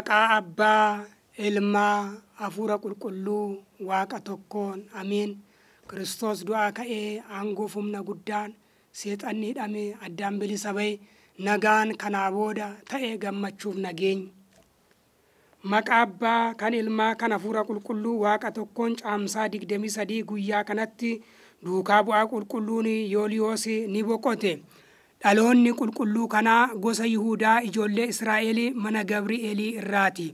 maqaa Abbaa, Ilmaa, Hafuura Qulqulluu, Waaqa tokkoon, Amiin. Kiristoos du'aa ka'ee aangoof humna guddaan seexanni addaan bilisa ba'e nagaan kanaa booda ta'ee gammachuuf nageenya. Maqaa Abbaa kan Ilmaa kan Hafuura Qulqulluu Waaqa tokkoon caamsaa digdamii sadii guyyaa kanatti duukaa bu'aa qulqulluun Yooliyoos ni boqote. dhaloonni qulqulluu kanaa gosa Yihudaa ijoollee Israa'el mana Gabri'eelii irraati.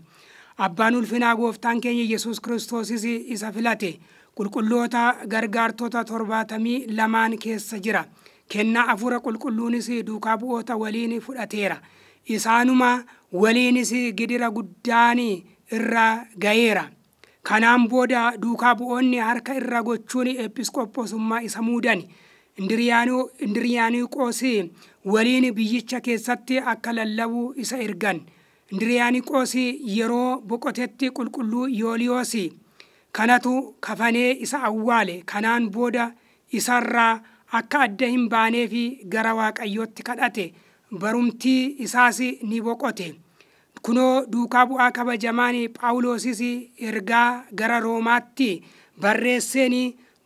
Abbaan ulfinaa gooftaan keenya Yesuus Kiristoosis isa filate qulqulloota gargaartota torbaatamii lamaan keessa jira. Kennaa afuura qulqulluunis duukaa bu'oota waliin fudhateera. Isaanuma waliinis gidira guddaan irra ga'eera. Kanaan booda duukaa bu'oonni harka irra gochuun episkooposummaa isa muudani. indiriyaaniqoos waliin biyyicha keessatti akka lallabuu isa ergan indiriyaaniqoos yeroo boqotetti qulqulluu yooliyoos kanatu kafanee isa awwaale kanaan booda isarraa akka adda hin baanee fi gara waaqayyootti kadhate barumtii isaas ni boqote kunoo duukaa bu'aa kabajamaan phaawulosis ergaa gara roomaatti barreesseen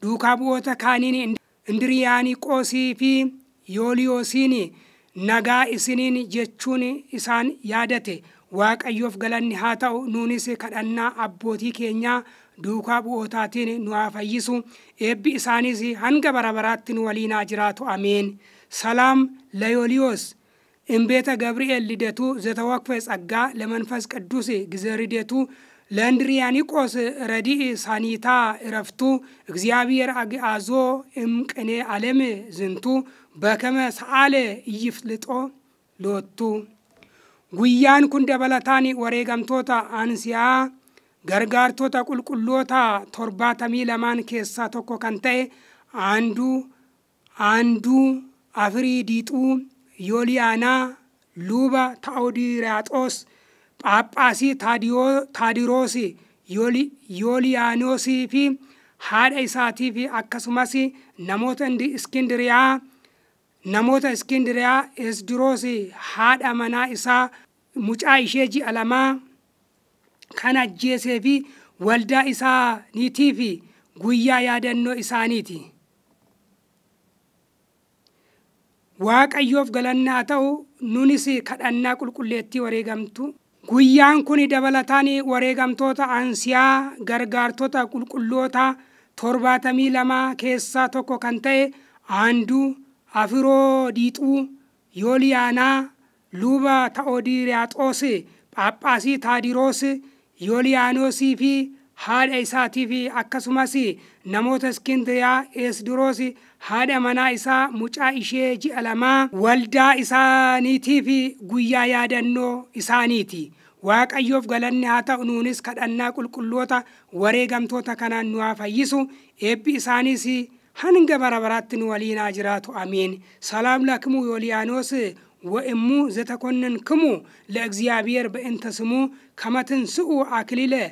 duukaa bu'oota kaaniin qoosii fi yooliyoosiin nagaa isiniin jechuun isaan yaadate waaqayyoof galanni haa ta'u nuunis kadhannaa abbootii keenyaa duukaa bu'ootaatiin nu haa fayyisu eebbi isaanis hanga bara baraatti nu waliinaa jiraatu ameen ሰላም ለዮልዮስ እምቤተ ገብርኤል ልደቱ ዘተወክፈ ጸጋ ለመንፈስ ቅዱስ ጊዜ ርደቱ ለእንድሪያኒቆስ ረዲእ ሳኒታ እረፍቱ እግዚአብሔር አግአዞ እምቅኔ አለም ዝንቱ በከመ ሰዓለ እይፍልጦ ሎቱ ጉያን ኩንደ በለታኒ ወሬ ገምቶታ አንስያ ገርጋርቶታ ቁልቁሎታ ቶርባተሚ ለማን ኬሳ ቶኮ ከንተኤ አንዱ አንዱ አፍሪ ዲጡ ዮልያና ሉባ ታኦዲራጦስ Paaphaasii Taadiroosi Yooliyaanoosii fi haadha isaatiif akkasumas namoota Iskindiriyaa namoota Iskindiriyaa Esdiroos haadha manaa isaa mucaa ishee ji'a lamaa kan ajjeesee fi waldaa isaaniitiif guyyaa yaadannoo isaaniiti. Waaqayyoof galannaa ta'u nunis kadhannaa qulqulleettii wareegamtu. Guyyaan kun dabalataan wareegamtoota ansiyaa gargaartota qulqulloota torbaatamii lama keessaa tokko kan ta'e aandu Afiroo Diixuu Yooliyaanaa Luba Ta'oodiraxoos Phaaphaasii Taadiroos Yooliyaanoosii fi haadha isaatii fi akkasumas namoota iskindiriyaa eesduroos haadha manaa isaa mucaa ishee ji'a lamaa waldaa isaaniitii fi guyyaa yaadannoo isaaniiti. Waaqayyoof galanni haa ta'u nuunis kadhannaa qulqulloota wareegamtoota kanaan nu haa fayyisu eebbi isaaniis hanga bara baraatti nu waliin haa jiraatu amiin. Salaam lakimu yooliyaanos ወእሙ ዘተኮነንክሙ ለእግዚአብሔር በእንተ kamatin ከመትንስኡ akilile.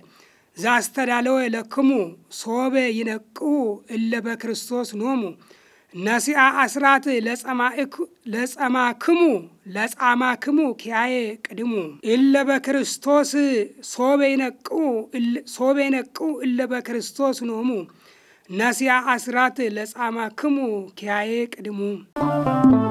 ዛስተዳለወ ለክሙ ሶበ ይነቅሁ እለ በክርስቶስ ኖሙ ነሲአ አስራት ለጸማክሙ ለጻማክሙ ኪያዬ ቅድሙ እለ በክርስቶስ ሶበ ይነቅሁ እለ በክርስቶስ ኖሙ ነሲአ አስራት ለጻማክሙ ኪያዬ ቅድሙ